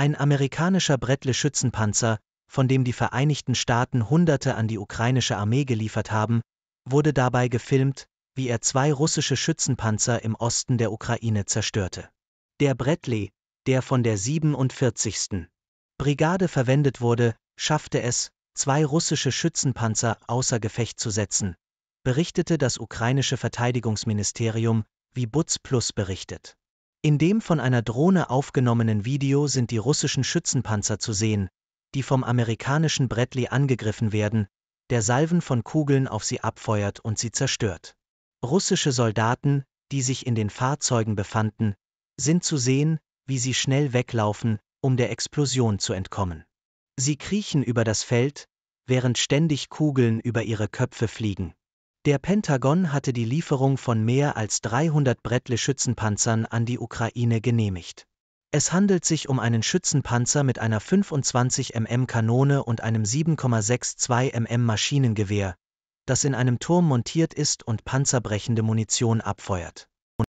Ein amerikanischer Brettle-Schützenpanzer, von dem die Vereinigten Staaten Hunderte an die ukrainische Armee geliefert haben, wurde dabei gefilmt, wie er zwei russische Schützenpanzer im Osten der Ukraine zerstörte. Der Brettle, der von der 47. Brigade verwendet wurde, schaffte es, zwei russische Schützenpanzer außer Gefecht zu setzen, berichtete das ukrainische Verteidigungsministerium, wie Butz Plus berichtet. In dem von einer Drohne aufgenommenen Video sind die russischen Schützenpanzer zu sehen, die vom amerikanischen Bradley angegriffen werden, der Salven von Kugeln auf sie abfeuert und sie zerstört. Russische Soldaten, die sich in den Fahrzeugen befanden, sind zu sehen, wie sie schnell weglaufen, um der Explosion zu entkommen. Sie kriechen über das Feld, während ständig Kugeln über ihre Köpfe fliegen. Der Pentagon hatte die Lieferung von mehr als 300 brettle schützenpanzern an die Ukraine genehmigt. Es handelt sich um einen Schützenpanzer mit einer 25 mm Kanone und einem 7,62 mm Maschinengewehr, das in einem Turm montiert ist und panzerbrechende Munition abfeuert